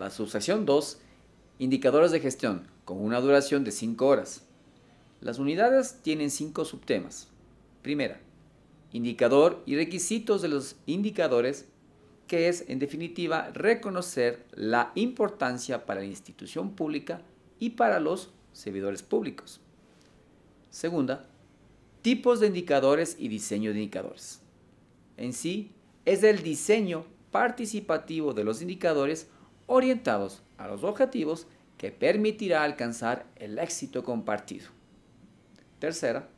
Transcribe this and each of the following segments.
La subsección 2, indicadores de gestión, con una duración de 5 horas. Las unidades tienen 5 subtemas. Primera, indicador y requisitos de los indicadores, que es en definitiva reconocer la importancia para la institución pública y para los servidores públicos. Segunda, tipos de indicadores y diseño de indicadores. En sí, es el diseño participativo de los indicadores orientados a los objetivos que permitirá alcanzar el éxito compartido. Tercera,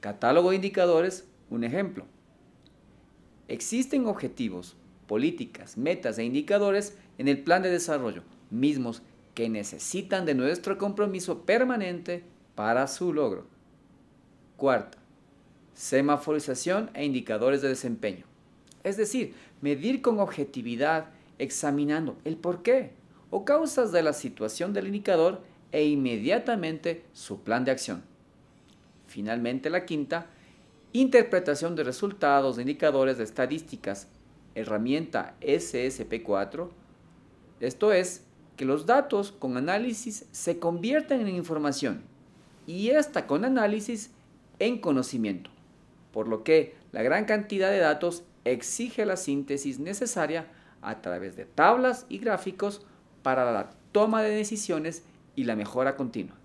catálogo de indicadores, un ejemplo. Existen objetivos, políticas, metas e indicadores en el plan de desarrollo, mismos que necesitan de nuestro compromiso permanente para su logro. Cuarta, semaforización e indicadores de desempeño. Es decir, medir con objetividad examinando el porqué o causas de la situación del indicador e inmediatamente su plan de acción. Finalmente, la quinta, interpretación de resultados de indicadores de estadísticas, herramienta SSP4, esto es, que los datos con análisis se convierten en información y esta con análisis en conocimiento, por lo que la gran cantidad de datos exige la síntesis necesaria a través de tablas y gráficos para la toma de decisiones y la mejora continua.